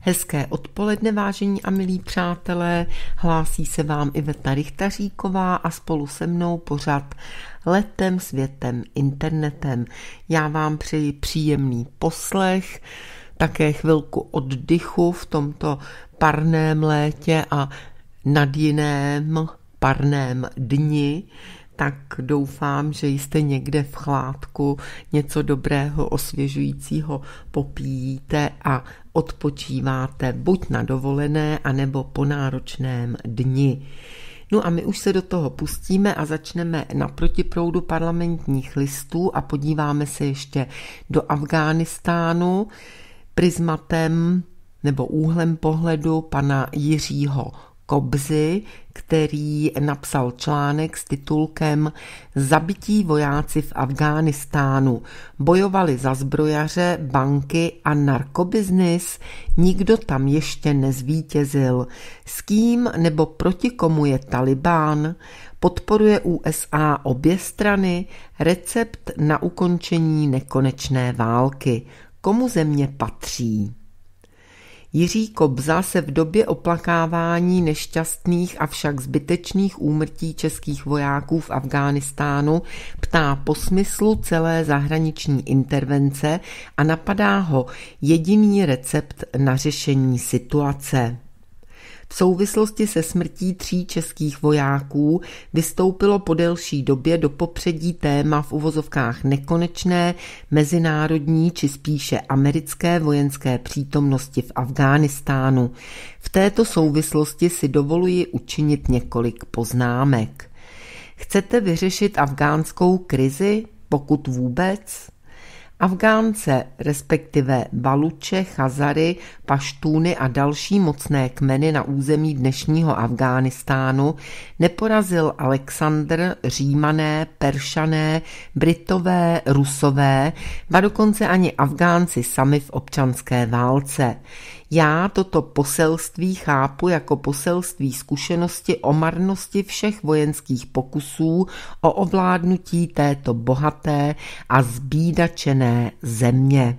Hezké odpoledne, vážení a milí přátelé. Hlásí se vám Iveta Richtaříková a spolu se mnou pořad letem, světem, internetem. Já vám přeji příjemný poslech, také chvilku oddychu v tomto parném létě a nad jiném parném dni tak doufám, že jste někde v chládku něco dobrého, osvěžujícího popíjíte a odpočíváte buď na dovolené, anebo po náročném dni. No a my už se do toho pustíme a začneme na protiproudu parlamentních listů a podíváme se ještě do Afghánistánu prismatem nebo úhlem pohledu pana Jiřího Kobzy, který napsal článek s titulkem Zabití vojáci v Afghánistánu. Bojovali za zbrojaře, banky a narkobiznis. Nikdo tam ještě nezvítězil. S kým nebo proti komu je Talibán? Podporuje USA obě strany recept na ukončení nekonečné války. Komu země patří? Jiří Kobza se v době oplakávání nešťastných a však zbytečných úmrtí českých vojáků v Afghánistánu ptá po smyslu celé zahraniční intervence a napadá ho jediný recept na řešení situace v souvislosti se smrtí tří českých vojáků vystoupilo po delší době do popředí téma v uvozovkách nekonečné mezinárodní či spíše americké vojenské přítomnosti v Afghánistánu. V této souvislosti si dovoluji učinit několik poznámek. Chcete vyřešit afgánskou krizi, pokud vůbec? Afgánce, respektive Baluče, Chazary, Paštúny a další mocné kmeny na území dnešního Afghánistánu neporazil Alexandr, Římané, Peršané, Britové, Rusové, a dokonce ani Afgánci sami v občanské válce. Já toto poselství chápu jako poselství zkušenosti o marnosti všech vojenských pokusů o ovládnutí této bohaté a zbídačené země.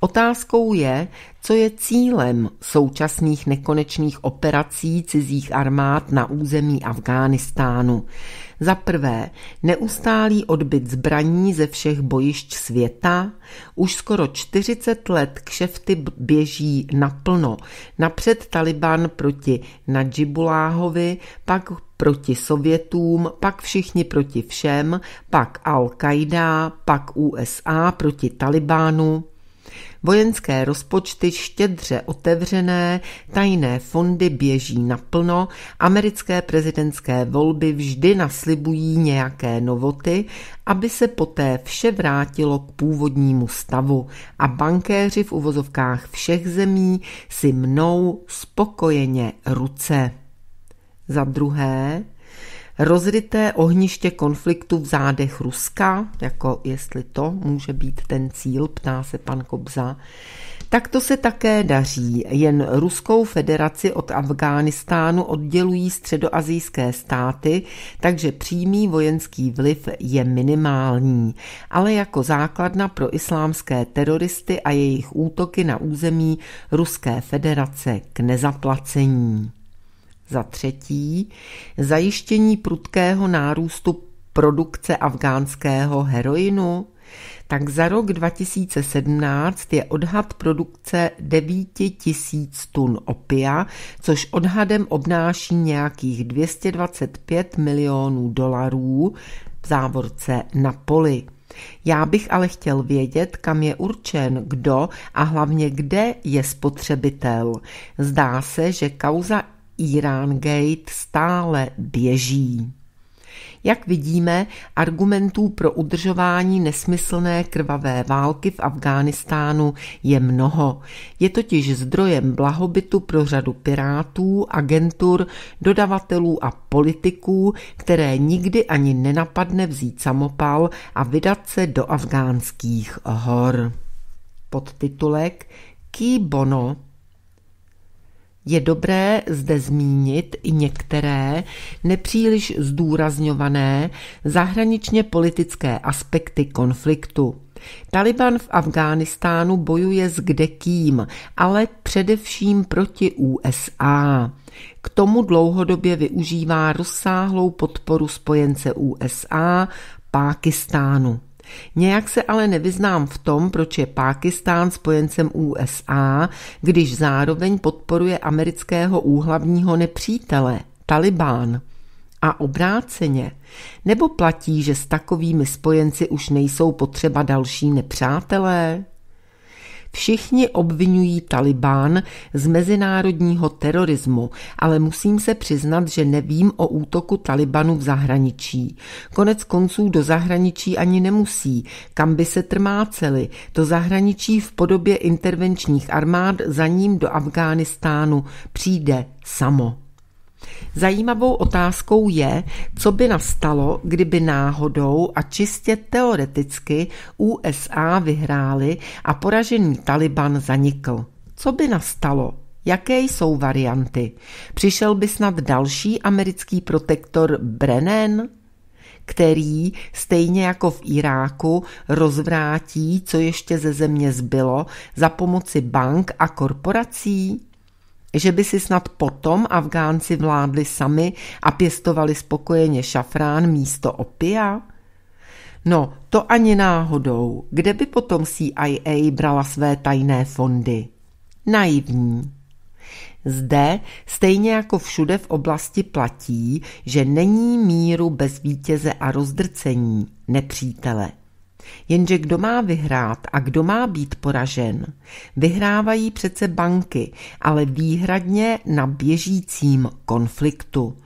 Otázkou je, co je cílem současných nekonečných operací cizích armád na území Afghánistánu. Za prvé, neustálý odbyt zbraní ze všech bojišť světa. Už skoro 40 let kšefty běží naplno. Napřed Taliban proti Najibuláhovi, pak proti Sovětům, pak všichni proti všem, pak Al-Qaida, pak USA proti Talibánu. Vojenské rozpočty štědře otevřené, tajné fondy běží naplno, americké prezidentské volby vždy naslibují nějaké novoty, aby se poté vše vrátilo k původnímu stavu a bankéři v uvozovkách všech zemí si mnou spokojeně ruce. Za druhé, rozryté ohniště konfliktu v zádech Ruska, jako jestli to může být ten cíl, ptá se pan Kobza, tak to se také daří. Jen Ruskou federaci od Afghánistánu oddělují středoazijské státy, takže přímý vojenský vliv je minimální. Ale jako základna pro islámské teroristy a jejich útoky na území Ruské federace k nezaplacení. Za třetí, zajištění prudkého nárůstu produkce afgánského heroinu, tak za rok 2017 je odhad produkce 9 tisíc tun opia, což odhadem obnáší nějakých 225 milionů dolarů v závorce na poli. Já bych ale chtěl vědět, kam je určen, kdo a hlavně kde je spotřebitel. Zdá se, že kauza Irán Gate stále běží. Jak vidíme, argumentů pro udržování nesmyslné krvavé války v Afghánistánu je mnoho. Je totiž zdrojem blahobytu pro řadu pirátů, agentur, dodavatelů a politiků, které nikdy ani nenapadne vzít samopal a vydat se do afgánských hor. Podtitulek Ký Bono je dobré zde zmínit i některé nepříliš zdůrazňované zahraničně politické aspekty konfliktu. Taliban v Afghánistánu bojuje s kdekým, ale především proti USA. K tomu dlouhodobě využívá rozsáhlou podporu spojence USA Pákistánu. Nějak se ale nevyznám v tom, proč je Pákistán spojencem USA, když zároveň podporuje amerického úhlavního nepřítele, Talibán. A obráceně. Nebo platí, že s takovými spojenci už nejsou potřeba další nepřátelé? Všichni obvinují Talibán z mezinárodního terorismu, ale musím se přiznat, že nevím o útoku Talibanu v zahraničí. Konec konců do zahraničí ani nemusí, kam by se trmáceli. Do zahraničí v podobě intervenčních armád za ním do Afghánistánu přijde samo. Zajímavou otázkou je, co by nastalo, kdyby náhodou a čistě teoreticky USA vyhráli a poražený Taliban zanikl. Co by nastalo? Jaké jsou varianty? Přišel by snad další americký protektor Brennan? který stejně jako v Iráku rozvrátí, co ještě ze země zbylo, za pomoci bank a korporací? že by si snad potom Afgánci vládli sami a pěstovali spokojeně šafrán místo opia? No, to ani náhodou. Kde by potom CIA brala své tajné fondy? Naivní. Zde, stejně jako všude v oblasti platí, že není míru bez vítěze a rozdrcení, nepřítele. Jenže kdo má vyhrát a kdo má být poražen? Vyhrávají přece banky, ale výhradně na běžícím konfliktu.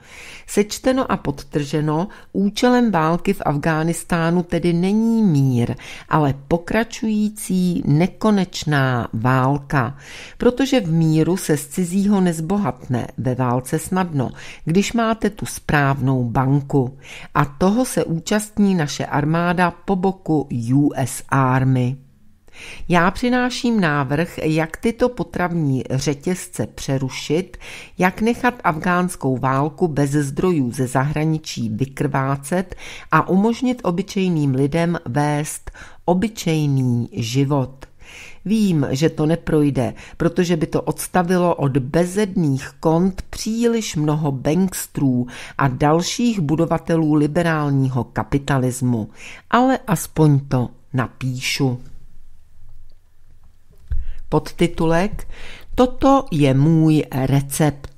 Sečteno a podtrženo, účelem války v Afghánistánu tedy není mír, ale pokračující nekonečná válka. Protože v míru se z cizího nezbohatne, ve válce snadno, když máte tu správnou banku. A toho se účastní naše armáda po boku US Army. Já přináším návrh, jak tyto potravní řetězce přerušit, jak nechat afgánskou válku bez zdrojů ze zahraničí vykrvácet a umožnit obyčejným lidem vést obyčejný život. Vím, že to neprojde, protože by to odstavilo od bezedných kont příliš mnoho bankstrů a dalších budovatelů liberálního kapitalismu. Ale aspoň to napíšu. Podtitulek Toto je můj recept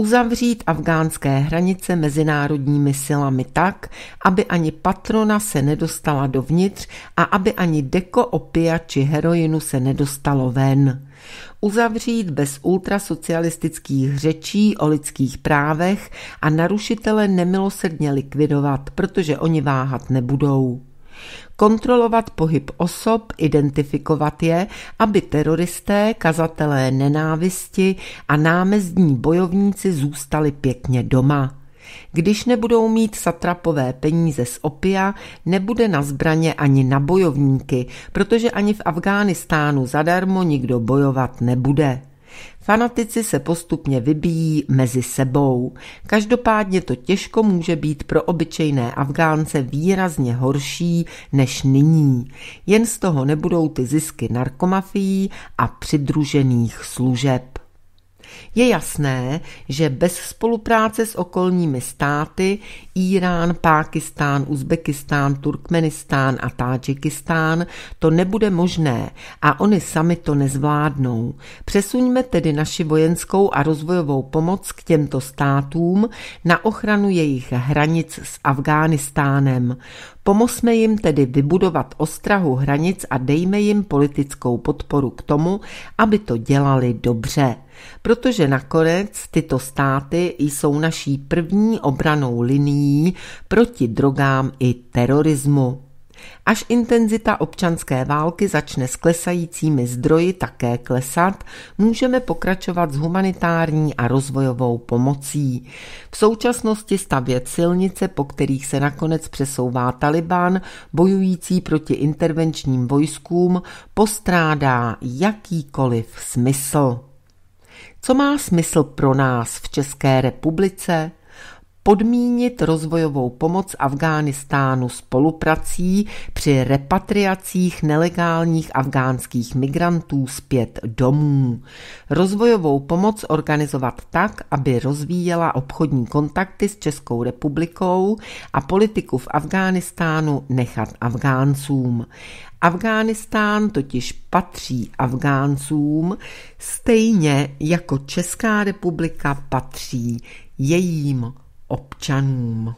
uzavřít afgánské hranice mezinárodními silami tak, aby ani patrona se nedostala dovnitř a aby ani deko opia či heroinu se nedostalo ven. Uzavřít bez ultrasocialistických řečí o lidských právech a narušitele nemilosrdně likvidovat, protože oni váhat nebudou kontrolovat pohyb osob, identifikovat je, aby teroristé, kazatelé nenávisti a námezdní bojovníci zůstali pěkně doma. Když nebudou mít satrapové peníze z opia, nebude na zbraně ani na bojovníky, protože ani v Afghánistánu zadarmo nikdo bojovat nebude. Fanatici se postupně vybíjí mezi sebou. Každopádně to těžko může být pro obyčejné Afgánce výrazně horší než nyní. Jen z toho nebudou ty zisky narkomafií a přidružených služeb. Je jasné, že bez spolupráce s okolními státy Irán, Pákistán, Uzbekistán, Turkmenistán a Tádžikistán to nebude možné a oni sami to nezvládnou. Přesuňme tedy naši vojenskou a rozvojovou pomoc k těmto státům na ochranu jejich hranic s Afghánistánem. Pomozme jim tedy vybudovat ostrahu hranic a dejme jim politickou podporu k tomu, aby to dělali dobře protože nakonec tyto státy jsou naší první obranou linií proti drogám i terorismu. Až intenzita občanské války začne s klesajícími zdroji také klesat, můžeme pokračovat s humanitární a rozvojovou pomocí. V současnosti stavět silnice, po kterých se nakonec přesouvá Taliban, bojující proti intervenčním vojskům, postrádá jakýkoliv smysl. Co má smysl pro nás v České republice? podmínit rozvojovou pomoc Afghánistánu spoluprací při repatriacích nelegálních afgánských migrantů zpět domů. Rozvojovou pomoc organizovat tak, aby rozvíjela obchodní kontakty s Českou republikou a politiku v Afghánistánu nechat Afgáncům. Afghánistán totiž patří Afgáncům stejně jako Česká republika patří jejím občanům.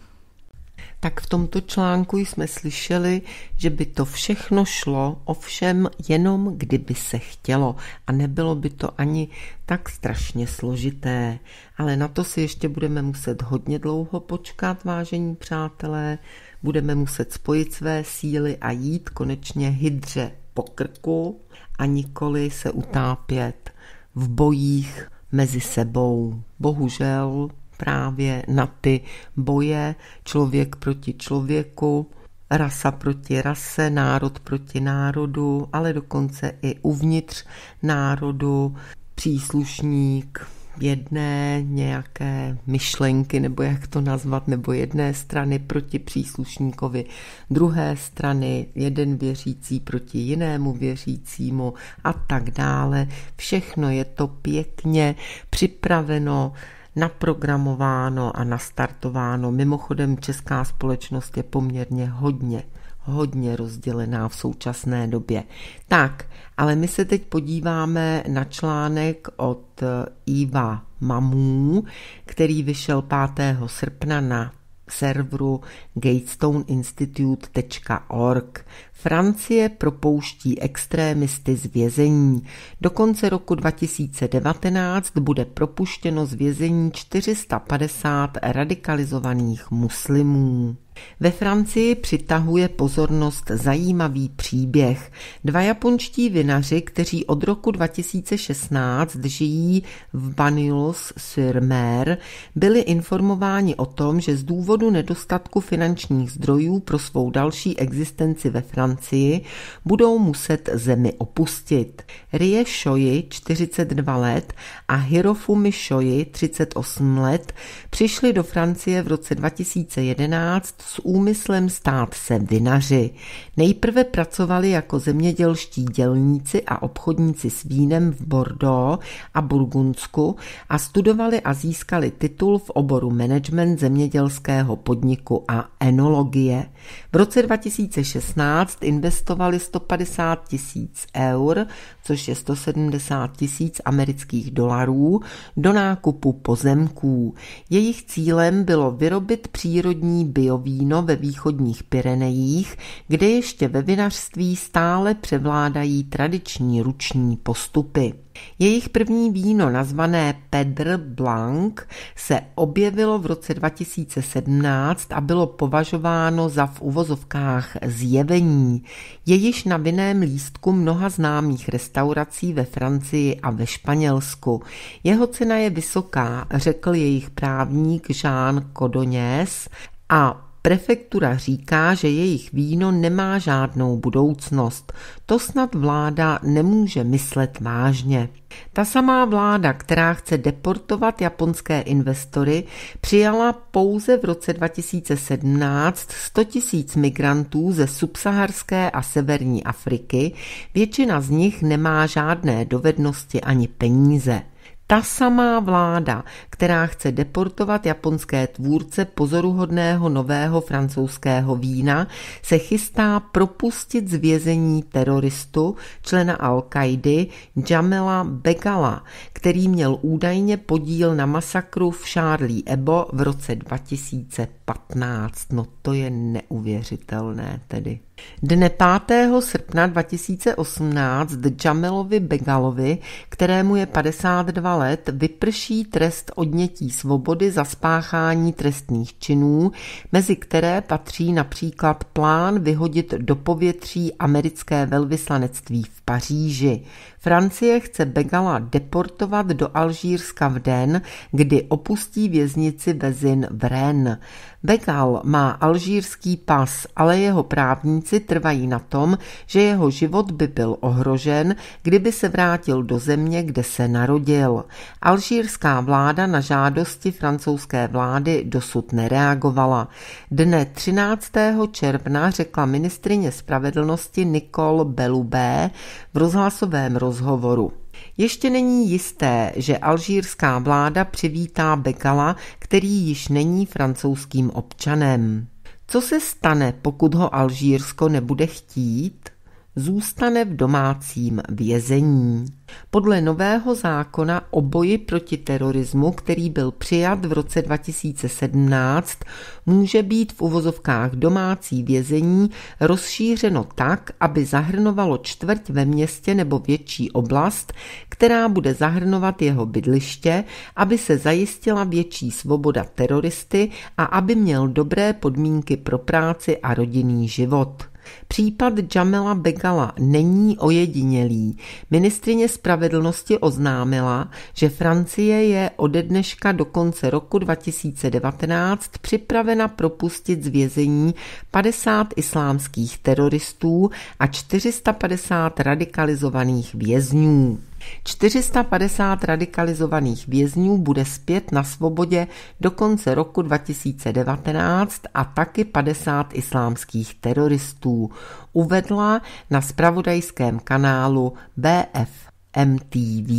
Tak v tomto článku jsme slyšeli, že by to všechno šlo, ovšem jenom kdyby se chtělo a nebylo by to ani tak strašně složité. Ale na to si ještě budeme muset hodně dlouho počkat, vážení přátelé. Budeme muset spojit své síly a jít konečně hydře po krku a nikoli se utápět v bojích mezi sebou. Bohužel právě na ty boje člověk proti člověku, rasa proti rase, národ proti národu, ale dokonce i uvnitř národu příslušník jedné nějaké myšlenky, nebo jak to nazvat, nebo jedné strany proti příslušníkovi druhé strany, jeden věřící proti jinému věřícímu a tak dále. Všechno je to pěkně připraveno, naprogramováno a nastartováno. Mimochodem, česká společnost je poměrně hodně hodně rozdělená v současné době. Tak, ale my se teď podíváme na článek od eh, Iva Mamů, který vyšel 5. srpna na serveru gatestoneinstitute.org. Francie propouští extrémisty z vězení. Do konce roku 2019 bude propuštěno z vězení 450 radikalizovaných muslimů. Ve Francii přitahuje pozornost zajímavý příběh. Dva japonští vinaři, kteří od roku 2016 žijí v banyuls sur mer byli informováni o tom, že z důvodu nedostatku finančních zdrojů pro svou další existenci ve Francii budou muset zemi opustit. Rie Shoji 42 let, a Hirofumi Shoji, 38 let, přišli do Francie v roce 2011 s úmyslem stát se vinaři. Nejprve pracovali jako zemědělští dělníci a obchodníci s vínem v Bordeaux a Burgundsku a studovali a získali titul v oboru management zemědělského podniku a enologie. V roce 2016 investovali 150 tisíc eur což je 170 tisíc amerických dolarů, do nákupu pozemků. Jejich cílem bylo vyrobit přírodní biovíno ve východních Pyrenejích, kde ještě ve vinařství stále převládají tradiční ruční postupy. Jejich první víno, nazvané Pedr Blanc, se objevilo v roce 2017 a bylo považováno za v uvozovkách zjevení. Je již na vinném lístku mnoha známých restaurací ve Francii a ve Španělsku. Jeho cena je vysoká, řekl jejich právník Jean Codoněs a Prefektura říká, že jejich víno nemá žádnou budoucnost. To snad vláda nemůže myslet vážně. Ta samá vláda, která chce deportovat japonské investory, přijala pouze v roce 2017 100 000 migrantů ze subsaharské a severní Afriky, většina z nich nemá žádné dovednosti ani peníze ta samá vláda, která chce deportovat japonské tvůrce pozoruhodného nového francouzského vína, se chystá propustit z vězení teroristu, člena Al-Kaidy, Jamela Begala, který měl údajně podíl na masakru v Charlie Ebo v roce 2015. No to je neuvěřitelné tedy. Dne 5. srpna 2018 Džamelovi Begalovi, kterému je 52 let, vyprší trest odnětí svobody za spáchání trestných činů, mezi které patří například plán vyhodit do povětří americké velvyslanectví v Paříži. Francie chce Begala deportovat do Alžírska v den, kdy opustí věznici Vezin v Rennes. Begal má alžírský pas, ale jeho právníci trvají na tom, že jeho život by byl ohrožen, kdyby se vrátil do země, kde se narodil. Alžírská vláda na žádosti francouzské vlády dosud nereagovala. Dne 13. června řekla ministrině spravedlnosti Nicole Belubé v rozhlasovém rozhovoru, rozhovoru. Ještě není jisté, že alžírská vláda přivítá Bekala, který již není francouzským občanem. Co se stane, pokud ho Alžírsko nebude chtít? Zůstane v domácím vězení podle nového zákona o boji proti terorismu, který byl přijat v roce 2017, může být v uvozovkách domácí vězení rozšířeno tak, aby zahrnovalo čtvrť ve městě nebo větší oblast, která bude zahrnovat jeho bydliště, aby se zajistila větší svoboda teroristy a aby měl dobré podmínky pro práci a rodinný život. Případ Jamela Begala není ojedinělý. Ministrině spravedlnosti oznámila, že Francie je ode dneška do konce roku 2019 připravena propustit z vězení 50 islámských teroristů a 450 radikalizovaných vězňů. 450 radikalizovaných vězňů bude zpět na svobodě do konce roku 2019 a taky 50 islámských teroristů, uvedla na spravodajském kanálu BFMTV.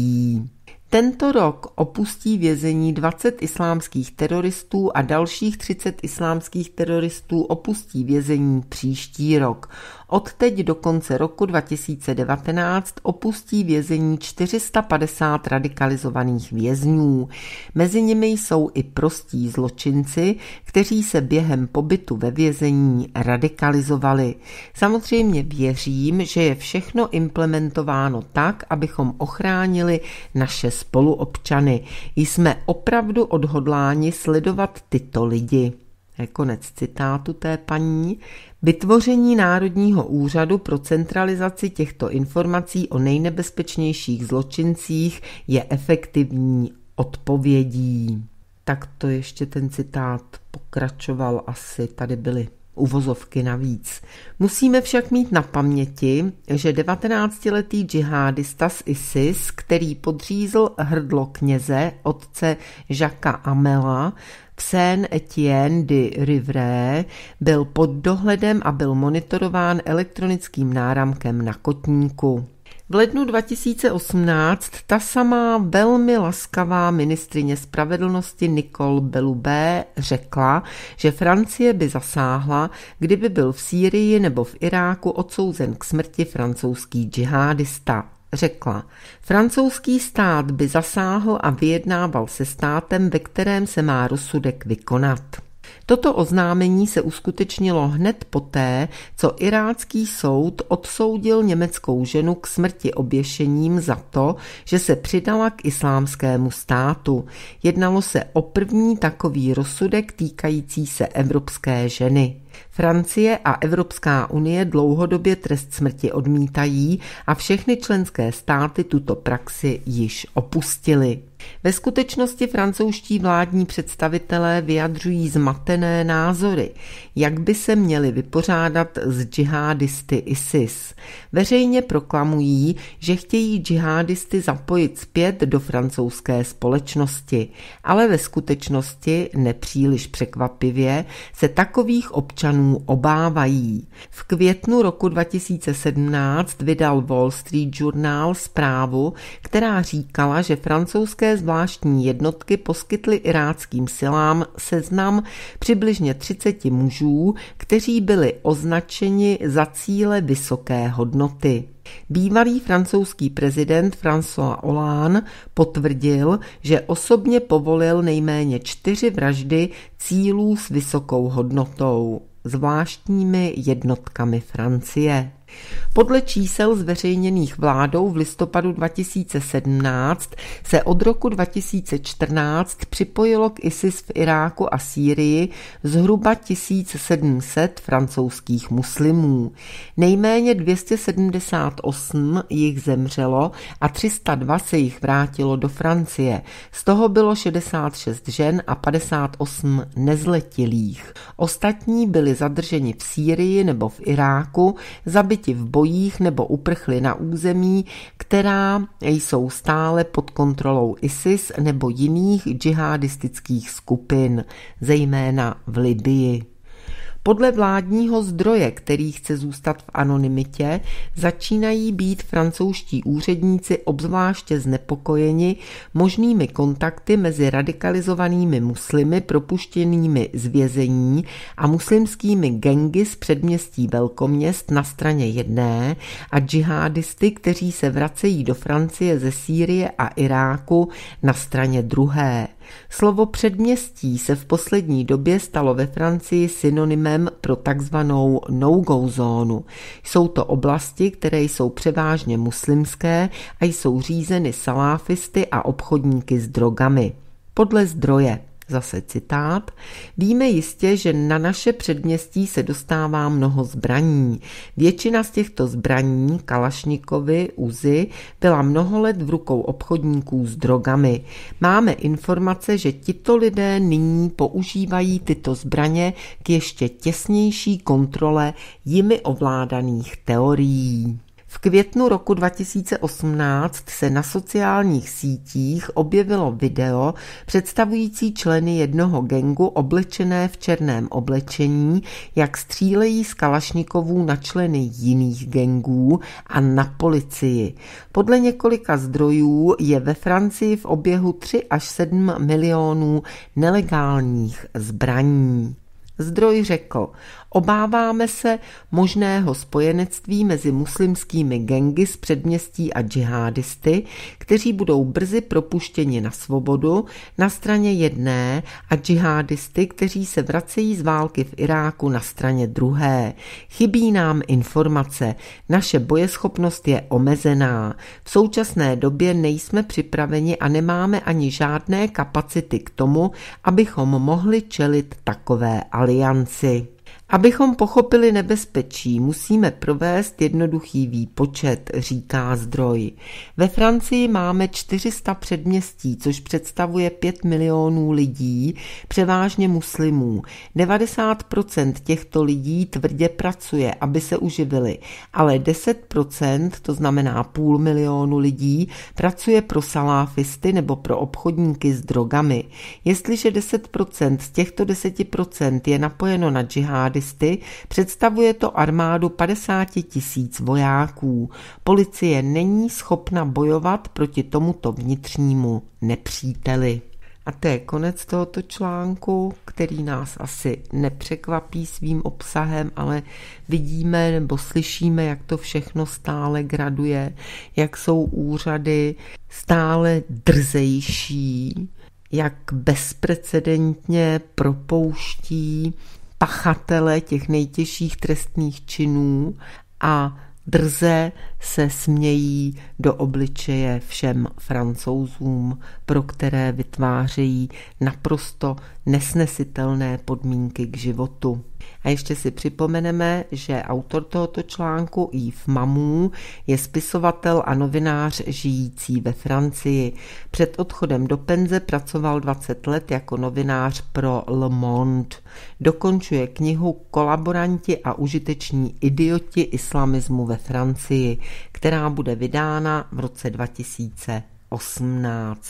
Tento rok opustí vězení 20 islámských teroristů a dalších 30 islámských teroristů opustí vězení příští rok. Odteď do konce roku 2019 opustí vězení 450 radikalizovaných vězňů. Mezi nimi jsou i prostí zločinci, kteří se během pobytu ve vězení radikalizovali. Samozřejmě věřím, že je všechno implementováno tak, abychom ochránili naše spoluobčany. Jsme opravdu odhodláni sledovat tyto lidi. Konec citátu té paní Vytvoření Národního úřadu pro centralizaci těchto informací o nejnebezpečnějších zločincích je efektivní odpovědí. Tak to ještě ten citát pokračoval, asi tady byly uvozovky navíc. Musíme však mít na paměti, že 19-letý džihadista z ISIS, který podřízl hrdlo kněze, otce Žaka Amela, saint Etienne de Rivré byl pod dohledem a byl monitorován elektronickým náramkem na kotníku. V lednu 2018 ta samá velmi laskavá ministrině spravedlnosti Nicole Belubé řekla, že Francie by zasáhla, kdyby byl v Sýrii nebo v Iráku odsouzen k smrti francouzský džihadista. Řekla, francouzský stát by zasáhl a vyjednával se státem, ve kterém se má rozsudek vykonat. Toto oznámení se uskutečnilo hned poté, co irácký soud odsoudil německou ženu k smrti oběšením za to, že se přidala k islámskému státu. Jednalo se o první takový rozsudek týkající se evropské ženy. Francie a Evropská unie dlouhodobě trest smrti odmítají a všechny členské státy tuto praxi již opustily. Ve skutečnosti francouzští vládní představitelé vyjadřují zmatené názory jak by se měli vypořádat s džihadisty ISIS. Veřejně proklamují, že chtějí džihadisty zapojit zpět do francouzské společnosti, ale ve skutečnosti nepříliš překvapivě se takových občanů obávají. V květnu roku 2017 vydal Wall Street Journal zprávu, která říkala, že francouzské zvláštní jednotky poskytly iráckým silám seznam přibližně 30 mužů, mužů, kteří byli označeni za cíle vysoké hodnoty. Bývalý francouzský prezident François Hollande potvrdil, že osobně povolil nejméně čtyři vraždy cílů s vysokou hodnotou, zvláštními jednotkami Francie. Podle čísel zveřejněných vládou v listopadu 2017 se od roku 2014 připojilo k ISIS v Iráku a Sýrii zhruba 1700 francouzských muslimů. Nejméně 278 jich zemřelo a 302 se jich vrátilo do Francie. Z toho bylo 66 žen a 58 nezletilých. Ostatní byli zadrženi v Sýrii nebo v Iráku, zabiti oběti v bojích nebo uprchli na území, která jsou stále pod kontrolou ISIS nebo jiných džihadistických skupin, zejména v Libii. Podle vládního zdroje, který chce zůstat v anonymitě, začínají být francouzští úředníci obzvláště znepokojeni možnými kontakty mezi radikalizovanými muslimy propuštěnými z vězení a muslimskými gengy z předměstí velkoměst na straně jedné a džihadisty, kteří se vracejí do Francie ze Sýrie a Iráku na straně druhé. Slovo předměstí se v poslední době stalo ve Francii synonymem pro takzvanou no-go zónu. Jsou to oblasti, které jsou převážně muslimské a jsou řízeny saláfisty a obchodníky s drogami. Podle zdroje Zase citát. Víme jistě, že na naše předměstí se dostává mnoho zbraní. Většina z těchto zbraní, Kalašnikovy, Uzi, byla mnoho let v rukou obchodníků s drogami. Máme informace, že tito lidé nyní používají tyto zbraně k ještě těsnější kontrole jimi ovládaných teorií. V květnu roku 2018 se na sociálních sítích objevilo video představující členy jednoho gengu oblečené v černém oblečení, jak střílejí z kalašnikovů na členy jiných gengů a na policii. Podle několika zdrojů je ve Francii v oběhu 3 až 7 milionů nelegálních zbraní. Zdroj řekl, Obáváme se možného spojenectví mezi muslimskými gengy z předměstí a džihadisty, kteří budou brzy propuštěni na svobodu na straně jedné a džihadisty, kteří se vracejí z války v Iráku na straně druhé. Chybí nám informace, naše bojeschopnost je omezená. V současné době nejsme připraveni a nemáme ani žádné kapacity k tomu, abychom mohli čelit takové alianci. Abychom pochopili nebezpečí, musíme provést jednoduchý výpočet, říká zdroj. Ve Francii máme 400 předměstí, což představuje 5 milionů lidí, převážně muslimů. 90% těchto lidí tvrdě pracuje, aby se uživili, ale 10%, to znamená půl milionu lidí, pracuje pro saláfisty nebo pro obchodníky s drogami. Jestliže 10% z těchto 10% je napojeno na džihády, separatisty, představuje to armádu 50 tisíc vojáků. Policie není schopna bojovat proti tomuto vnitřnímu nepříteli. A to je konec tohoto článku, který nás asi nepřekvapí svým obsahem, ale vidíme nebo slyšíme, jak to všechno stále graduje, jak jsou úřady stále drzejší, jak bezprecedentně propouští pachatele těch nejtěžších trestných činů a drze se smějí do obličeje všem francouzům, pro které vytvářejí naprosto nesnesitelné podmínky k životu. A ještě si připomeneme, že autor tohoto článku Yves Mamou je spisovatel a novinář žijící ve Francii. Před odchodem do penze pracoval 20 let jako novinář pro Le Monde. Dokončuje knihu Kolaboranti a užiteční idioti islamismu ve Francii, která bude vydána v roce 2018.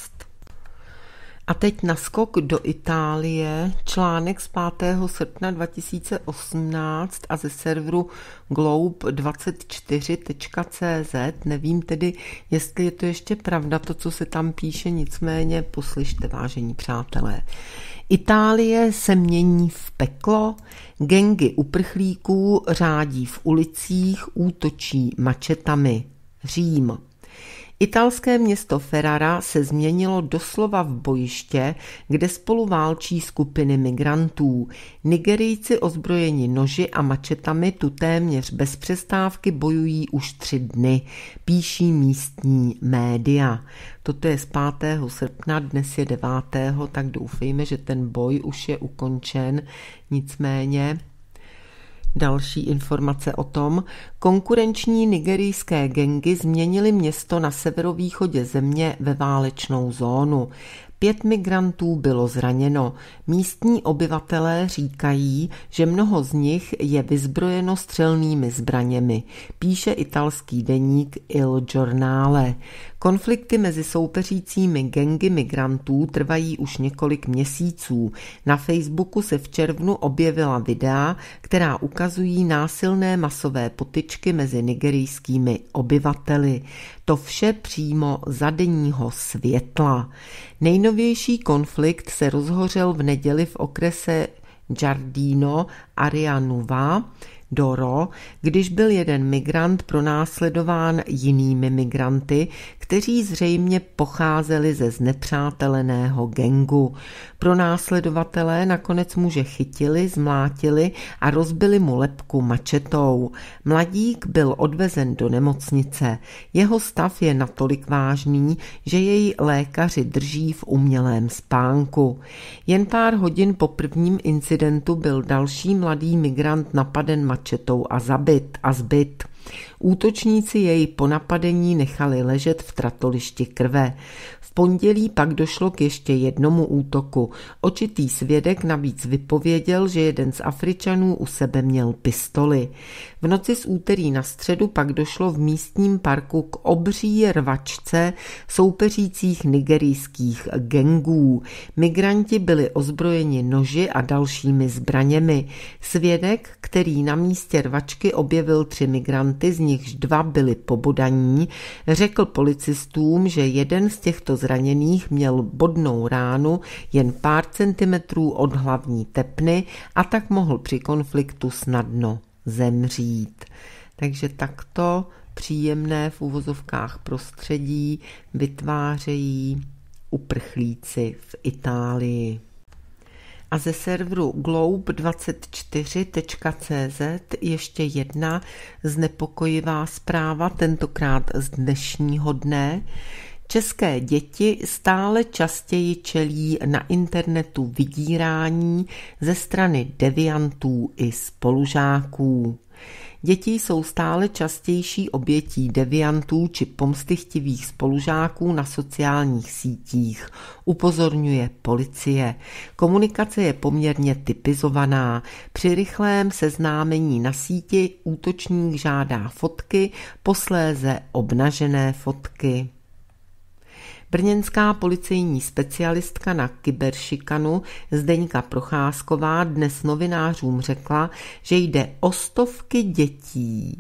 A teď naskok do Itálie, článek z 5. srpna 2018 a ze serveru globe24.cz. Nevím tedy, jestli je to ještě pravda, to, co se tam píše, nicméně poslyšte, vážení přátelé. Itálie se mění v peklo, gengy uprchlíků řádí v ulicích, útočí mačetami. Řím. Italské město Ferrara se změnilo doslova v bojiště, kde spolu válčí skupiny migrantů. Nigerijci ozbrojeni noži a mačetami tu téměř bez přestávky bojují už tři dny, píší místní média. Toto je z 5. srpna, dnes je 9., tak doufejme, že ten boj už je ukončen. Nicméně Další informace o tom, konkurenční nigerijské gengy změnily město na severovýchodě země ve válečnou zónu. Pět migrantů bylo zraněno. Místní obyvatelé říkají, že mnoho z nich je vyzbrojeno střelnými zbraněmi, píše italský deník Il Giornale. Konflikty mezi soupeřícími gengy migrantů trvají už několik měsíců. Na Facebooku se v červnu objevila videa, která ukazují násilné masové potyčky mezi nigerijskými obyvateli. To vše přímo za denního světla. Nejnovější konflikt se rozhořel v neděli v okrese Giardino Arianuva, Doro, když byl jeden migrant pronásledován jinými migranty, kteří zřejmě pocházeli ze znepřáteleného gengu. Pronásledovatelé nakonec muže chytili, zmlátili a rozbili mu lepku mačetou. Mladík byl odvezen do nemocnice. Jeho stav je natolik vážný, že její lékaři drží v umělém spánku. Jen pár hodin po prvním incidentu byl další mladý migrant napaden mačetou mačetou a zabit a zbyt. Útočníci jej po napadení nechali ležet v tratolišti krve. V pondělí pak došlo k ještě jednomu útoku. Očitý svědek navíc vypověděl, že jeden z Afričanů u sebe měl pistoli. V noci z úterý na středu pak došlo v místním parku k obří rvačce soupeřících nigerijských gengů. Migranti byli ozbrojeni noži a dalšími zbraněmi. Svědek, který na místě rvačky objevil tři migranty, z nichž dva byli pobodaní, řekl policistům, že jeden z těchto zraněných měl bodnou ránu jen pár centimetrů od hlavní tepny a tak mohl při konfliktu snadno zemřít. Takže takto příjemné v uvozovkách prostředí vytvářejí uprchlíci v Itálii a ze serveru globe24.cz ještě jedna znepokojivá zpráva, tentokrát z dnešního dne. České děti stále častěji čelí na internetu vydírání ze strany deviantů i spolužáků. Děti jsou stále častější obětí deviantů či pomstychtivých spolužáků na sociálních sítích, upozorňuje policie. Komunikace je poměrně typizovaná. Při rychlém seznámení na síti útočník žádá fotky, posléze obnažené fotky. Brněnská policejní specialistka na kyberšikanu Zdeňka Procházková dnes novinářům řekla, že jde o stovky dětí,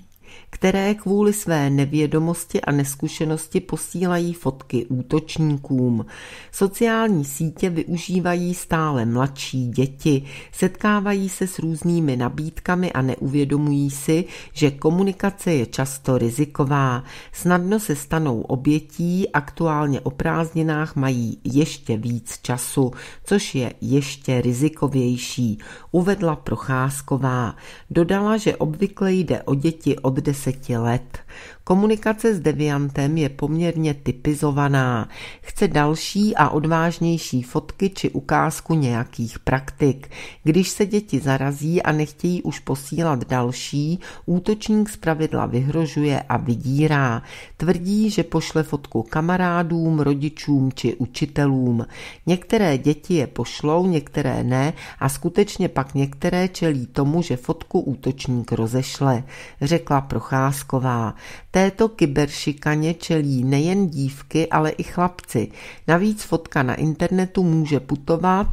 které kvůli své nevědomosti a neskušenosti posílají fotky útočníkům. Sociální sítě využívají stále mladší děti, setkávají se s různými nabídkami a neuvědomují si, že komunikace je často riziková. Snadno se stanou obětí, aktuálně o prázdninách mají ještě víc času, což je ještě rizikovější, uvedla Procházková. Dodala, že obvykle jde o děti od deseti let Komunikace s deviantem je poměrně typizovaná. Chce další a odvážnější fotky či ukázku nějakých praktik. Když se děti zarazí a nechtějí už posílat další, útočník pravidla vyhrožuje a vydírá. Tvrdí, že pošle fotku kamarádům, rodičům či učitelům. Některé děti je pošlou, některé ne a skutečně pak některé čelí tomu, že fotku útočník rozešle, řekla Procházková. Té této kyberšikaně čelí nejen dívky, ale i chlapci. Navíc fotka na internetu může putovat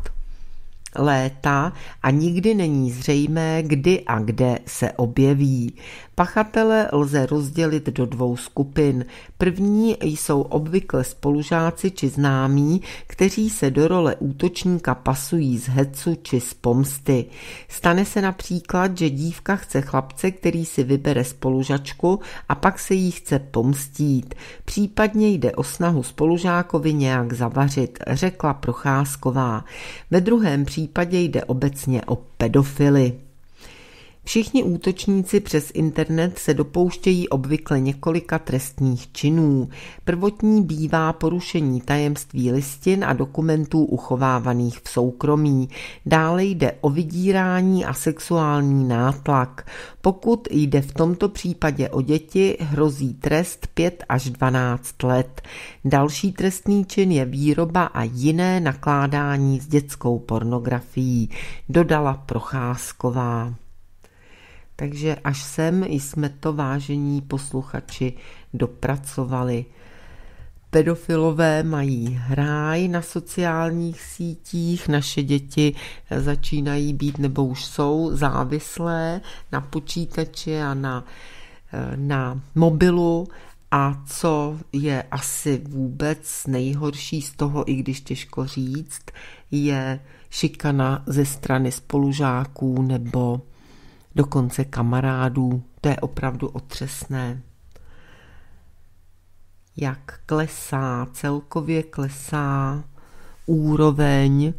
léta a nikdy není zřejmé, kdy a kde se objeví. Pachatele lze rozdělit do dvou skupin. První jsou obvykle spolužáci či známí, kteří se do role útočníka pasují z hecu či z pomsty. Stane se například, že dívka chce chlapce, který si vybere spolužačku a pak se jí chce pomstít. Případně jde o snahu spolužákovi nějak zavařit, řekla Procházková. Ve druhém případě jde obecně o pedofily. Všichni útočníci přes internet se dopouštějí obvykle několika trestních činů. Prvotní bývá porušení tajemství listin a dokumentů uchovávaných v soukromí. Dále jde o vydírání a sexuální nátlak. Pokud jde v tomto případě o děti, hrozí trest 5 až 12 let. Další trestný čin je výroba a jiné nakládání s dětskou pornografií, dodala Procházková. Takže až sem jsme to vážení posluchači dopracovali. Pedofilové mají hráj na sociálních sítích, naše děti začínají být nebo už jsou závislé na počítači a na, na mobilu. A co je asi vůbec nejhorší z toho, i když těžko říct, je šikana ze strany spolužáků nebo dokonce kamarádů. To je opravdu otřesné. Jak klesá, celkově klesá úroveň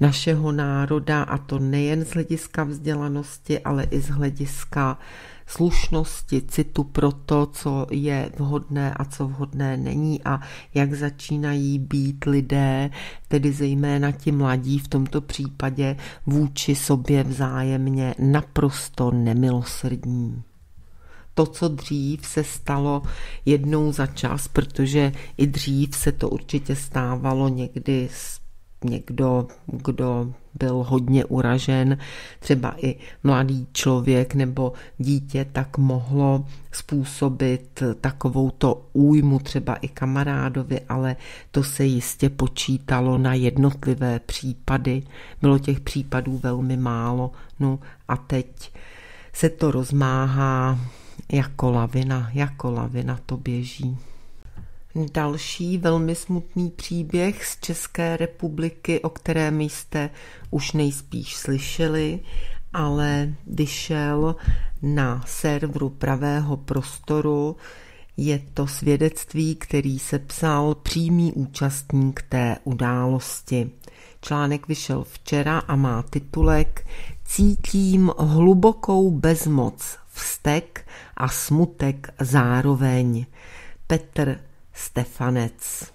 našeho národa, a to nejen z hlediska vzdělanosti, ale i z hlediska slušnosti, citu pro to, co je vhodné a co vhodné není a jak začínají být lidé, tedy zejména ti mladí v tomto případě vůči sobě vzájemně naprosto nemilosrdní to, co dřív se stalo jednou za čas, protože i dřív se to určitě stávalo někdy s někdo, kdo byl hodně uražen, třeba i mladý člověk nebo dítě, tak mohlo způsobit takovouto újmu třeba i kamarádovi, ale to se jistě počítalo na jednotlivé případy. Bylo těch případů velmi málo. No a teď se to rozmáhá jako lavina, jako lavina to běží. Další velmi smutný příběh z České republiky, o kterém jste už nejspíš slyšeli, ale vyšel na serveru pravého prostoru. Je to svědectví, který se psal přímý účastník té události. Článek vyšel včera a má titulek Cítím hlubokou bezmoc, vztek a smutek zároveň. Petr Stefanec.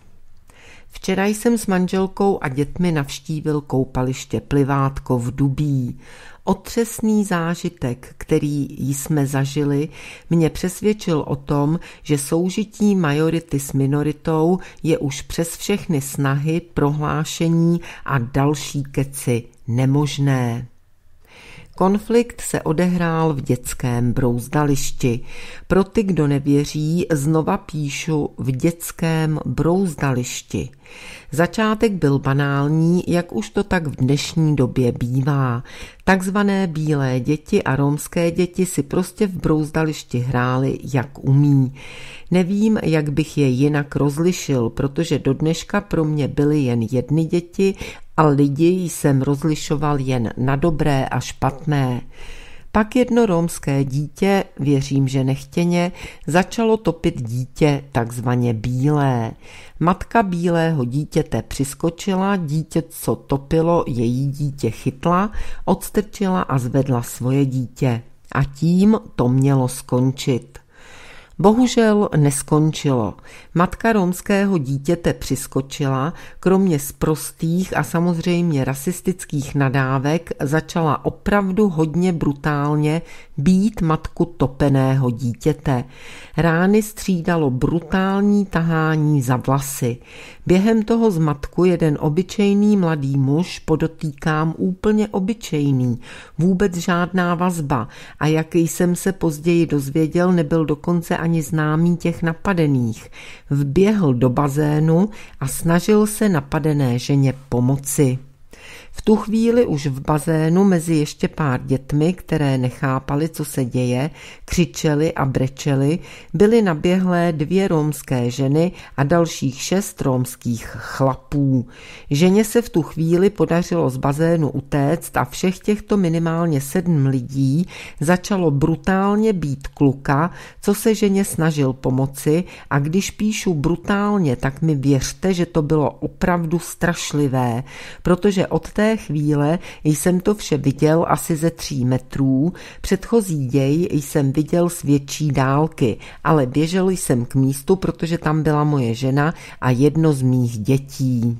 Včera jsem s manželkou a dětmi navštívil koupaliště Plivátko v Dubí. Otřesný zážitek, který jsme zažili, mě přesvědčil o tom, že soužití majority s minoritou je už přes všechny snahy, prohlášení a další keci nemožné. Konflikt se odehrál v dětském brouzdališti. Pro ty, kdo nevěří, znova píšu v dětském brouzdališti – Začátek byl banální, jak už to tak v dnešní době bývá. Takzvané bílé děti a romské děti si prostě v brouzdališti hrály, jak umí. Nevím, jak bych je jinak rozlišil, protože do dneška pro mě byly jen jedny děti a lidi jsem rozlišoval jen na dobré a špatné. Pak jedno romské dítě, věřím, že nechtěně, začalo topit dítě takzvaně bílé. Matka bílého dítěte přiskočila, dítě, co topilo, její dítě chytla, odstrčila a zvedla svoje dítě. A tím to mělo skončit. Bohužel neskončilo. Matka romského dítěte přiskočila, kromě sprostých a samozřejmě rasistických nadávek začala opravdu hodně brutálně být matku topeného dítěte. Rány střídalo brutální tahání za vlasy. Během toho zmatku jeden obyčejný mladý muž, podotýkám úplně obyčejný, vůbec žádná vazba a jaký jsem se později dozvěděl, nebyl dokonce ani známý těch napadených, vběhl do bazénu a snažil se napadené ženě pomoci. V tu chvíli už v bazénu mezi ještě pár dětmi, které nechápali, co se děje, křičeli a brečeli, byly naběhlé dvě romské ženy a dalších šest romských chlapů. Ženě se v tu chvíli podařilo z bazénu utéct a všech těchto minimálně sedm lidí začalo brutálně být kluka, co se ženě snažil pomoci a když píšu brutálně, tak mi věřte, že to bylo opravdu strašlivé, protože od té té chvíle jsem to vše viděl asi ze tří metrů, předchozí děj jsem viděl z větší dálky, ale běžel jsem k místu, protože tam byla moje žena a jedno z mých dětí.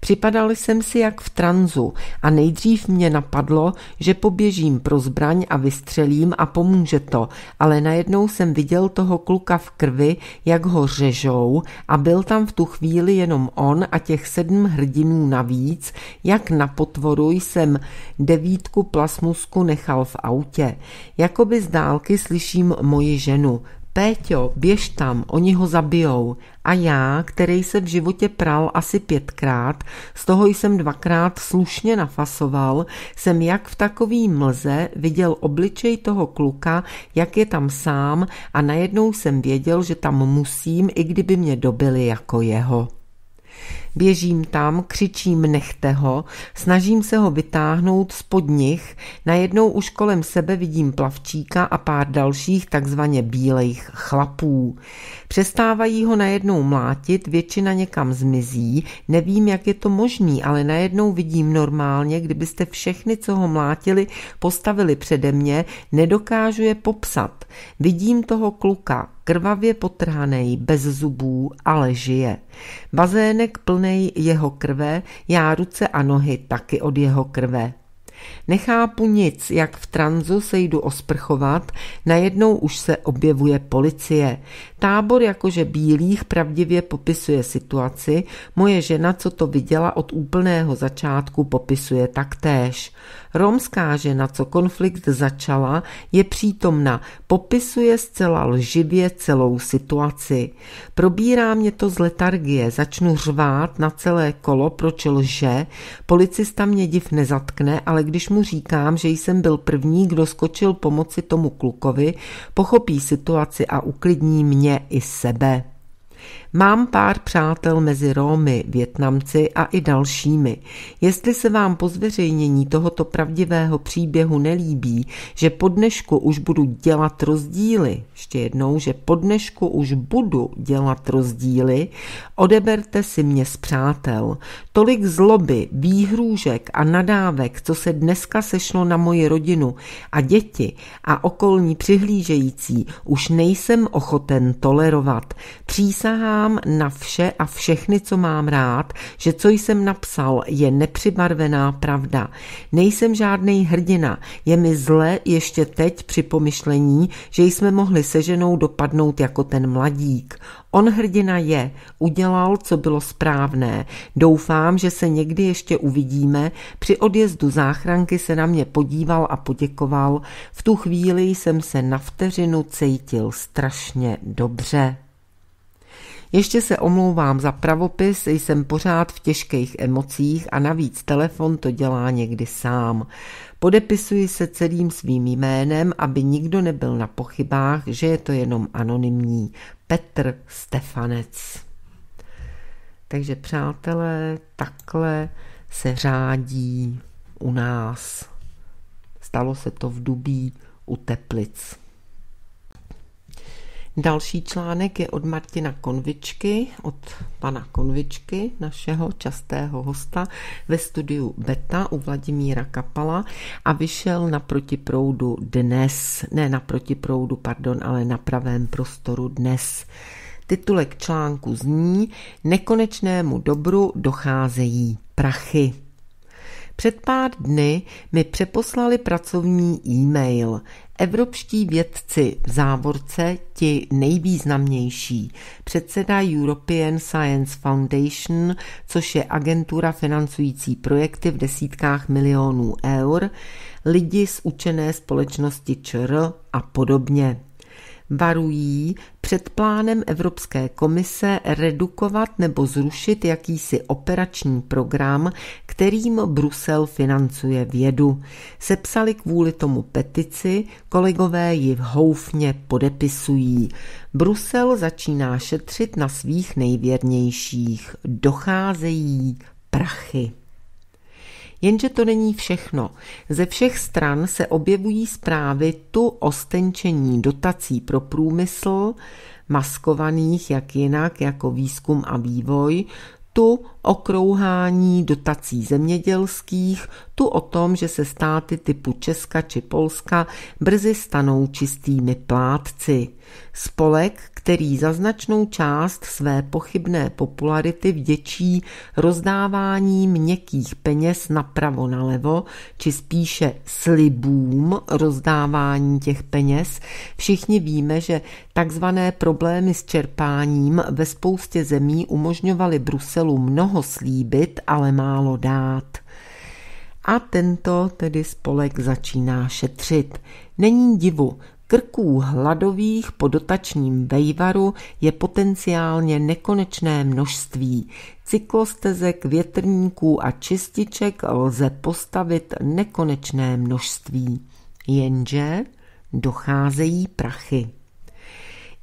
Připadal jsem si jak v tranzu a nejdřív mě napadlo, že poběžím pro zbraň a vystřelím a pomůže to, ale najednou jsem viděl toho kluka v krvi, jak ho řežou a byl tam v tu chvíli jenom on a těch sedm hrdinů navíc, jak na potvoru jsem devítku plasmusku nechal v autě. Jakoby z dálky slyším moji ženu. Péťo, běž tam, oni ho zabijou. A já, který se v životě pral asi pětkrát, z toho jsem dvakrát slušně nafasoval, jsem jak v takový mlze viděl obličej toho kluka, jak je tam sám a najednou jsem věděl, že tam musím, i kdyby mě dobili jako jeho. Běžím tam, křičím nechte ho, snažím se ho vytáhnout spod nich, najednou už kolem sebe vidím plavčíka a pár dalších takzvaně bílejch chlapů. Přestávají ho najednou mlátit, většina někam zmizí, nevím, jak je to možný, ale najednou vidím normálně, kdybyste všechny, co ho mlátili, postavili přede mě, nedokážu je popsat. Vidím toho kluka, krvavě potrhaný, bez zubů, ale žije. Bazének plný jeho krve, já ruce a nohy taky od jeho krve. Nechápu nic, jak v tranzu se jdu osprchovat, najednou už se objevuje policie. Tábor jakože bílých pravdivě popisuje situaci, moje žena, co to viděla od úplného začátku, popisuje taktéž. Romská žena, co konflikt začala, je přítomna, popisuje zcela lživě celou situaci. Probírá mě to z letargie, začnu řvát na celé kolo, proč lže, policista mě div nezatkne, ale když mu říkám, že jsem byl první, kdo skočil pomoci tomu klukovi, pochopí situaci a uklidní mě i sebe. Mám pár přátel mezi Rómy, Větnamci a i dalšími. Jestli se vám po zveřejnění tohoto pravdivého příběhu nelíbí, že po dnešku už budu dělat rozdíly, ještě jednou, že po dnešku už budu dělat rozdíly, odeberte si mě z přátel. Tolik zloby, výhrůžek a nadávek, co se dneska sešlo na moji rodinu a děti a okolní přihlížející, už nejsem ochoten tolerovat. Přísa přísahám na vše a všechny, co mám rád, že co jsem napsal, je nepřibarvená pravda. Nejsem žádný hrdina, je mi zle ještě teď při pomyšlení, že jsme mohli se ženou dopadnout jako ten mladík. On hrdina je, udělal, co bylo správné. Doufám, že se někdy ještě uvidíme. Při odjezdu záchranky se na mě podíval a poděkoval. V tu chvíli jsem se na vteřinu cítil strašně dobře. Ještě se omlouvám za pravopis, jsem pořád v těžkých emocích a navíc telefon to dělá někdy sám. Podepisuji se celým svým jménem, aby nikdo nebyl na pochybách, že je to jenom anonymní. Petr Stefanec. Takže přátelé, takhle se řádí u nás. Stalo se to v Dubí u Teplic. Další článek je od Martina Konvičky, od pana Konvičky, našeho častého hosta ve studiu Beta u Vladimíra Kapala a vyšel na protiproudu dnes, ne na protiproudu, pardon, ale na pravém prostoru dnes. Titulek článku zní Nekonečnému dobru docházejí prachy. Před pár dny mi přeposlali pracovní e-mail. Evropští vědci v závorce, ti nejvýznamnější, předseda European Science Foundation, což je agentura financující projekty v desítkách milionů eur, lidi z učené společnosti ČR a podobně varují před plánem Evropské komise redukovat nebo zrušit jakýsi operační program, kterým Brusel financuje vědu. Sepsali kvůli tomu petici, kolegové ji houfně podepisují. Brusel začíná šetřit na svých nejvěrnějších. Docházejí prachy. Jenže to není všechno. Ze všech stran se objevují zprávy tu o stenčení dotací pro průmysl, maskovaných jak jinak jako výzkum a vývoj, tu o krouhání dotací zemědělských, tu o tom, že se státy typu Česka či Polska brzy stanou čistými plátci. Spolek, který za značnou část své pochybné popularity vděčí rozdávání měkkých peněz napravo nalevo, či spíše slibům rozdávání těch peněz, všichni víme, že takzvané problémy s čerpáním ve spoustě zemí umožňovaly Bruselu mnoho slíbit, ale málo dát. A tento tedy spolek začíná šetřit. Není divu, Krků hladových po dotačním vejvaru je potenciálně nekonečné množství. Cyklostezek, větrníků a čističek lze postavit nekonečné množství. Jenže docházejí prachy.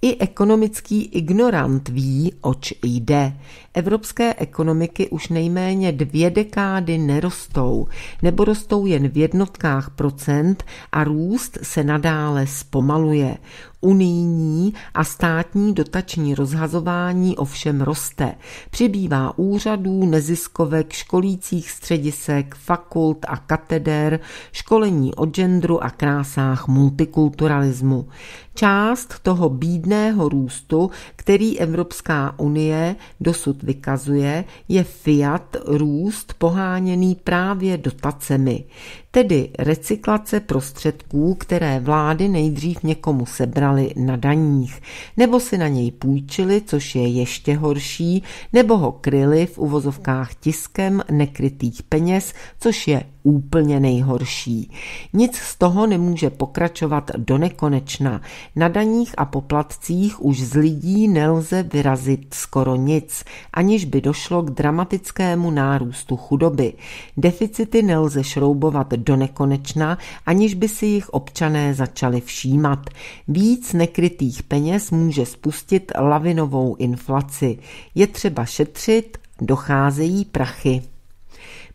I ekonomický ignorant ví, oč jde. Evropské ekonomiky už nejméně dvě dekády nerostou, nebo rostou jen v jednotkách procent a růst se nadále zpomaluje. Unijní a státní dotační rozhazování ovšem roste. Přibývá úřadů, neziskovek, školících středisek, fakult a kateder, školení o genderu a krásách multikulturalismu. Část toho bídného růstu, který Evropská unie dosud vykazuje, je fiat růst poháněný právě dotacemi tedy recyklace prostředků, které vlády nejdřív někomu sebrali na daních, nebo si na něj půjčili, což je ještě horší, nebo ho kryli v uvozovkách tiskem nekrytých peněz, což je úplně nejhorší. Nic z toho nemůže pokračovat do nekonečna. Na daních a poplatcích už z lidí nelze vyrazit skoro nic, aniž by došlo k dramatickému nárůstu chudoby. Deficity nelze šroubovat do nekonečna, aniž by si jich občané začali všímat. Víc nekrytých peněz může spustit lavinovou inflaci. Je třeba šetřit, docházejí prachy.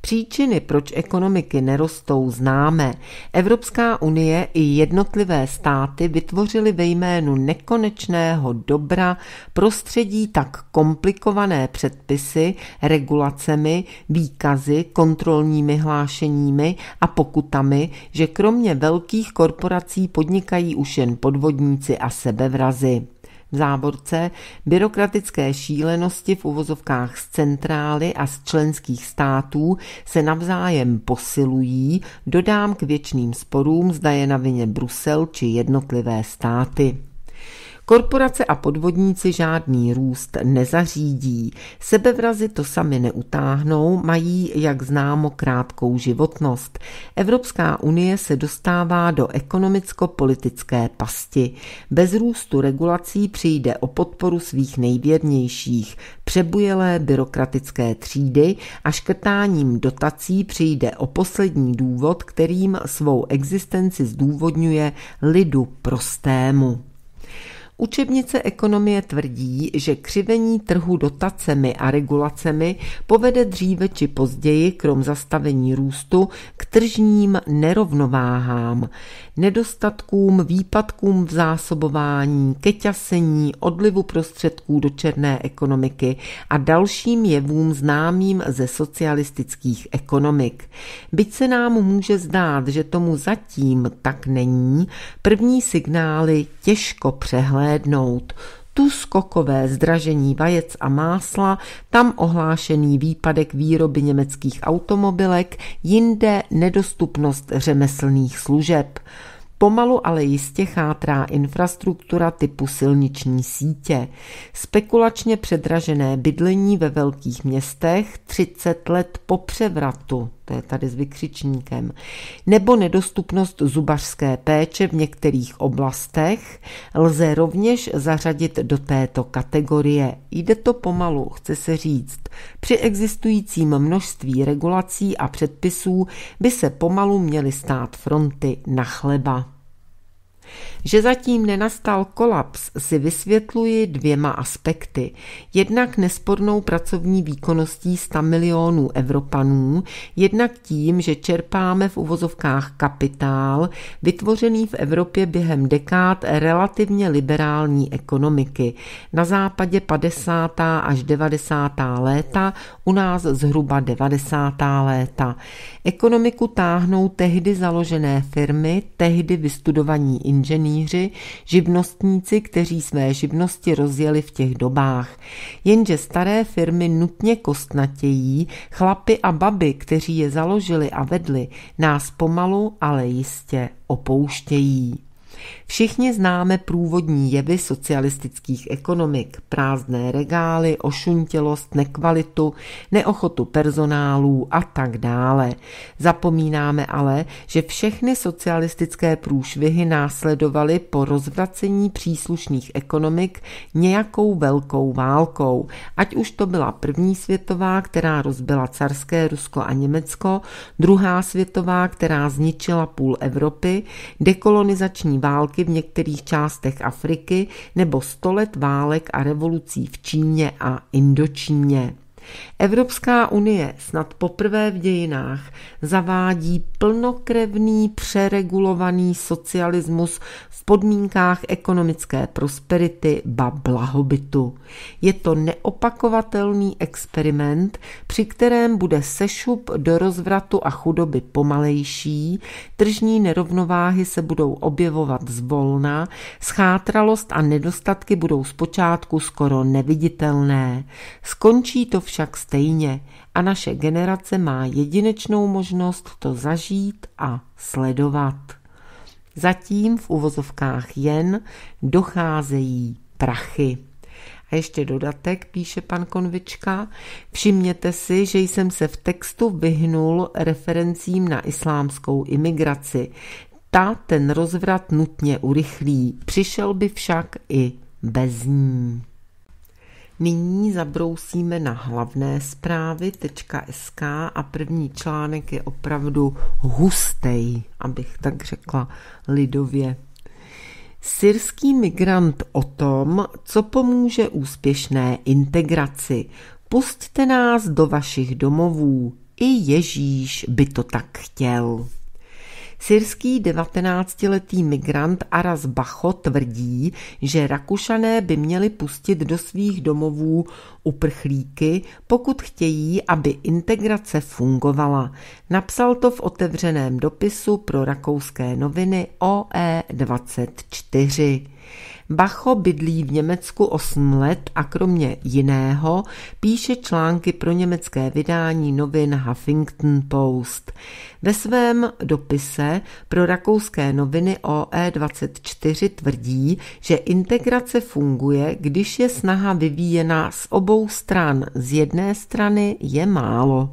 Příčiny, proč ekonomiky nerostou, známe. Evropská unie i jednotlivé státy vytvořily ve jménu nekonečného dobra prostředí tak komplikované předpisy, regulacemi, výkazy, kontrolními hlášeními a pokutami, že kromě velkých korporací podnikají už jen podvodníci a sebevrazy v záborce byrokratické šílenosti v uvozovkách z centrály a z členských států se navzájem posilují, dodám k věčným sporům, zda je na vině Brusel či jednotlivé státy. Korporace a podvodníci žádný růst nezařídí, sebevrazy to sami neutáhnou, mají, jak známo, krátkou životnost. Evropská unie se dostává do ekonomicko-politické pasti. Bez růstu regulací přijde o podporu svých nejvěrnějších, přebujelé byrokratické třídy a škrtáním dotací přijde o poslední důvod, kterým svou existenci zdůvodňuje lidu prostému. Učebnice ekonomie tvrdí, že křivení trhu dotacemi a regulacemi povede dříve či později, krom zastavení růstu, k tržním nerovnováhám, nedostatkům, výpadkům v zásobování, keťasení, odlivu prostředků do černé ekonomiky a dalším jevům známým ze socialistických ekonomik. Byť se nám může zdát, že tomu zatím tak není, první signály těžko přehled nahlédnout. Tu skokové zdražení vajec a másla, tam ohlášený výpadek výroby německých automobilek, jinde nedostupnost řemeslných služeb. Pomalu ale jistě chátrá infrastruktura typu silniční sítě. Spekulačně předražené bydlení ve velkých městech 30 let po převratu to je tady s vykřičníkem, nebo nedostupnost zubařské péče v některých oblastech lze rovněž zařadit do této kategorie. Jde to pomalu, chce se říct. Při existujícím množství regulací a předpisů by se pomalu měly stát fronty na chleba. Že zatím nenastal kolaps, si vysvětluji dvěma aspekty. Jednak nespornou pracovní výkonností 100 milionů Evropanů, jednak tím, že čerpáme v uvozovkách kapitál, vytvořený v Evropě během dekád relativně liberální ekonomiky. Na západě 50. až 90. léta, u nás zhruba 90. léta. Ekonomiku táhnou tehdy založené firmy, tehdy vystudovaní inženýři, pionýři, živnostníci, kteří své živnosti rozjeli v těch dobách. Jenže staré firmy nutně kostnatějí, chlapy a baby, kteří je založili a vedli, nás pomalu, ale jistě opouštějí. Všichni známe průvodní jevy socialistických ekonomik, prázdné regály, ošuntělost, nekvalitu, neochotu personálů a tak dále. Zapomínáme ale, že všechny socialistické průšvihy následovaly po rozvracení příslušných ekonomik nějakou velkou válkou, ať už to byla první světová, která rozbila carské Rusko a Německo, druhá světová, která zničila půl Evropy, dekolonizační války, války v některých částech Afriky nebo 100 let válek a revolucí v Číně a Indočíně. Evropská unie snad poprvé v dějinách zavádí plnokrevný přeregulovaný socialismus v podmínkách ekonomické prosperity ba blahobytu. Je to neopakovatelný experiment, při kterém bude sešup do rozvratu a chudoby pomalejší, tržní nerovnováhy se budou objevovat zvolna, schátralost a nedostatky budou zpočátku skoro neviditelné. Skončí to vše však stejně a naše generace má jedinečnou možnost to zažít a sledovat. Zatím v uvozovkách jen docházejí prachy. A ještě dodatek, píše pan Konvička, všimněte si, že jsem se v textu vyhnul referencím na islámskou imigraci. Ta ten rozvrat nutně urychlí, přišel by však i bez ní. Nyní zabrousíme na hlavné zprávy.sk a první článek je opravdu hustej, abych tak řekla lidově. Syrský migrant o tom, co pomůže úspěšné integraci. Pustte nás do vašich domovů. I Ježíš by to tak chtěl. Syrský 19-letý migrant Aras Bacho tvrdí, že Rakušané by měli pustit do svých domovů uprchlíky, pokud chtějí, aby integrace fungovala. Napsal to v otevřeném dopisu pro rakouské noviny OE24. Bacho bydlí v Německu 8 let a kromě jiného píše články pro německé vydání novin Huffington Post. Ve svém dopise pro rakouské noviny OE24 tvrdí, že integrace funguje, když je snaha vyvíjená z obou stran. Z jedné strany je málo.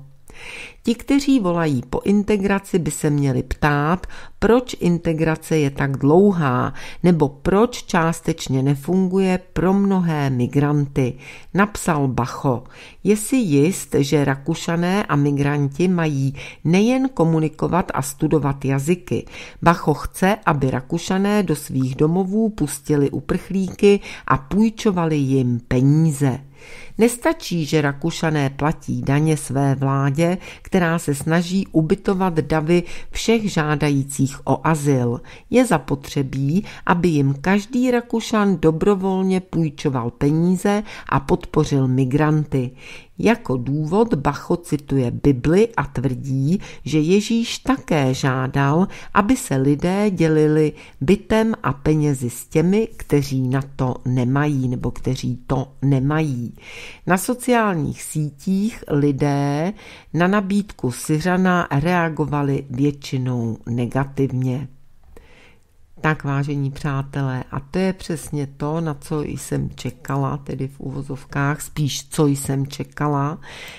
Ti, kteří volají po integraci, by se měli ptát, proč integrace je tak dlouhá, nebo proč částečně nefunguje pro mnohé migranty. Napsal Bacho, je si jist, že Rakušané a migranti mají nejen komunikovat a studovat jazyky. Bacho chce, aby Rakušané do svých domovů pustili uprchlíky a půjčovali jim peníze. Nestačí, že Rakušané platí daně své vládě, která se snaží ubytovat davy všech žádajících o azyl. Je zapotřebí, aby jim každý Rakušan dobrovolně půjčoval peníze a podpořil migranty. Jako důvod Bacho cituje Bibli a tvrdí, že Ježíš také žádal, aby se lidé dělili bytem a penězi s těmi, kteří na to nemají nebo kteří to nemají. Na sociálních sítích lidé na nabídku Syřana reagovali většinou negativně. Tak vážení přátelé, a to je přesně to, na co jsem čekala, tedy v úvozovkách, spíš co jsem čekala,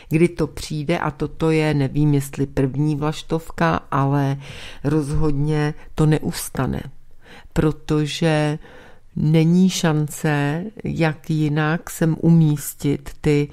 kdy to přijde a toto je, nevím jestli první vlaštovka, ale rozhodně to neustane, protože není šance, jak jinak sem umístit ty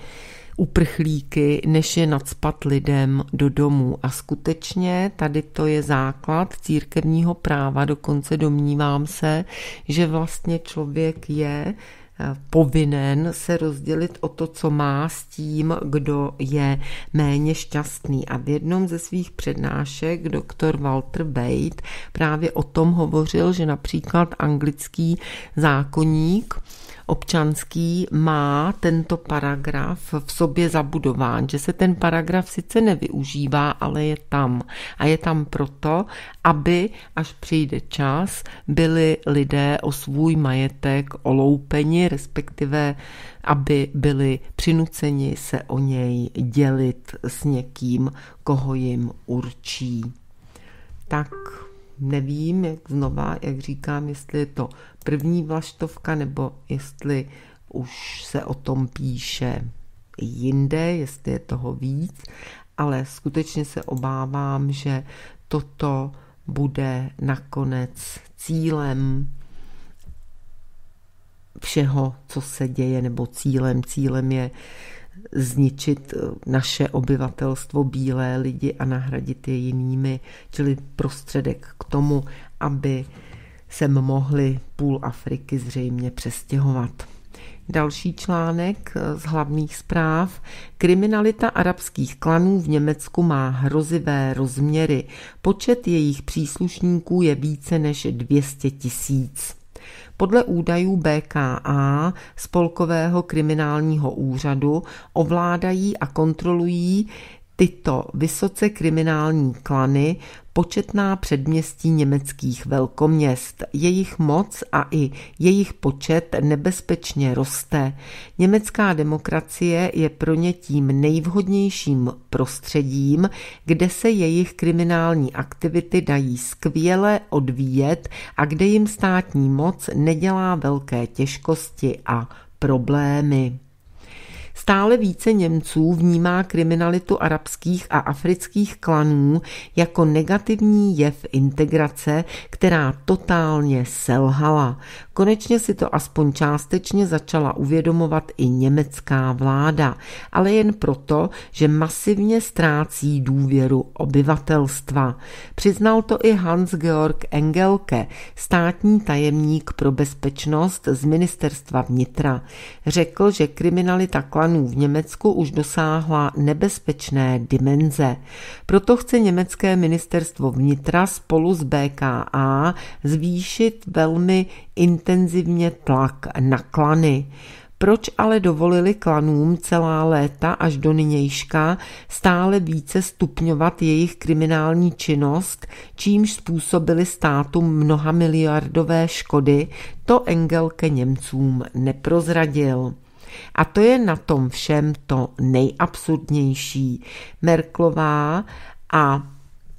uprchlíky, než je nadspat lidem do domů. A skutečně tady to je základ církevního práva, dokonce domnívám se, že vlastně člověk je eh, povinen se rozdělit o to, co má s tím, kdo je méně šťastný. A v jednom ze svých přednášek doktor Walter Bate právě o tom hovořil, že například anglický zákonník občanský má tento paragraf v sobě zabudován, že se ten paragraf sice nevyužívá, ale je tam. A je tam proto, aby, až přijde čas, byli lidé o svůj majetek oloupeni, respektive aby byli přinuceni se o něj dělit s někým, koho jim určí. Tak nevím, jak znova, jak říkám, jestli je to první vlaštovka nebo jestli už se o tom píše jinde, jestli je toho víc, ale skutečně se obávám, že toto bude nakonec cílem všeho, co se děje, nebo cílem. Cílem je zničit eh, naše obyvatelstvo, bílé lidi a nahradit je jinými, čili prostředek k tomu, aby sem mohli půl Afriky zřejmě přestěhovat. Další článek eh, z hlavních zpráv. Kriminalita arabských klanů v Německu má hrozivé rozměry. Počet jejich příslušníků je více než 200 tisíc. Podle údajů BKA, Spolkového kriminálního úřadu, ovládají a kontrolují tyto vysoce kriminální klany početná předměstí německých velkoměst. Jejich moc a i jejich počet nebezpečně roste. Německá demokracie je pro ně tím nejvhodnějším prostředím, kde se jejich kriminální aktivity dají skvěle odvíjet a kde jim státní moc nedělá velké těžkosti a problémy. Stále více Němců vnímá kriminalitu arabských a afrických klanů jako negativní jev integrace, která totálně selhala. Konečně si to aspoň částečně začala uvědomovat i německá vláda, ale jen proto, že masivně ztrácí důvěru obyvatelstva. Přiznal to i Hans-Georg Engelke, státní tajemník pro bezpečnost z ministerstva vnitra. Řekl, že kriminalita klanů v Německu už dosáhla nebezpečné dimenze. Proto chce německé ministerstvo vnitra spolu s BKA zvýšit velmi intenzivně tlak na klany. Proč ale dovolili klanům celá léta až do nynějška stále více stupňovat jejich kriminální činnost, čímž způsobili státu mnoha miliardové škody, to Engelke Němcům neprozradil. A to je na tom všem to nejabsurdnější. Merklová a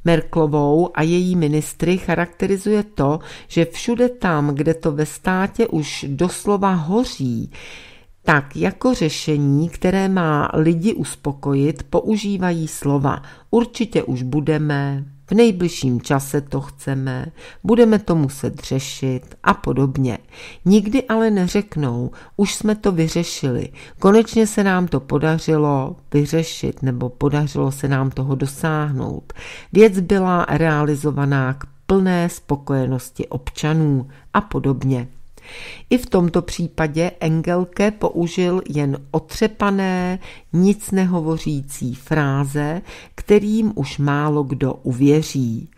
Merklovou a její ministry charakterizuje to, že všude tam, kde to ve státě už doslova hoří, tak jako řešení, které má lidi uspokojit, používají slova určitě už budeme, v nejbližším čase to chceme, budeme to muset řešit a podobně. Nikdy ale neřeknou, už jsme to vyřešili, konečně se nám to podařilo vyřešit nebo podařilo se nám toho dosáhnout. Věc byla realizovaná k plné spokojenosti občanů a podobně. I v tomto případě Engelke použil jen otřepané, nic nehovořící fráze, kterým už málo kdo uvěří.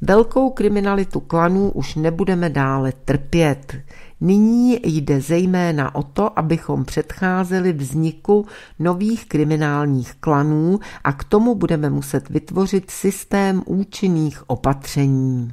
Velkou kriminalitu klanů už nebudeme dále trpět. Nyní jde zejména o to, abychom předcházeli vzniku nových kriminálních klanů a k tomu budeme muset vytvořit systém účinných opatření.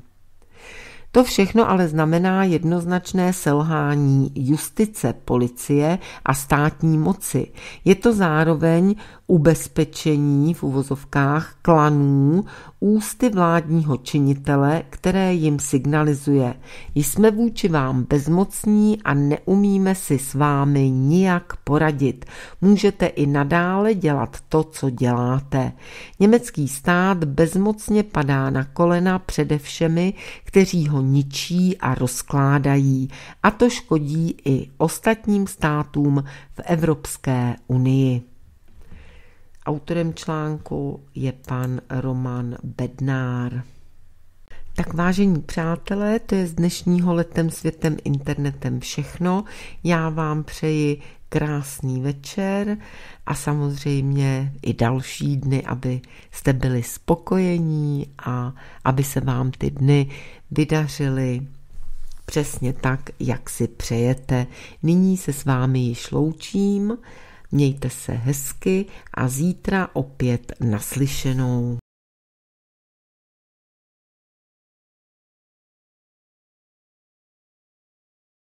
To všechno ale znamená jednoznačné selhání justice, policie a státní moci. Je to zároveň ubezpečení v uvozovkách klanů ústy vládního činitele, které jim signalizuje, jsme vůči vám bezmocní a neumíme si s vámi nijak poradit. Můžete i nadále dělat to, co děláte. Německý stát bezmocně padá na kolena přede všemi, kteří ho ničí a rozkládají. A to škodí i ostatním státům v Evropské unii. Autorem článku je pan Roman Bednár. Tak vážení přátelé, to je z dnešního letem světem internetem všechno. Já vám přeji krásný večer a samozřejmě i další dny, aby jste byli spokojení a aby se vám ty dny vydařily přesně tak, jak si přejete. Nyní se s vámi již loučím Mějte se hezky a zítra opět naslyšenou.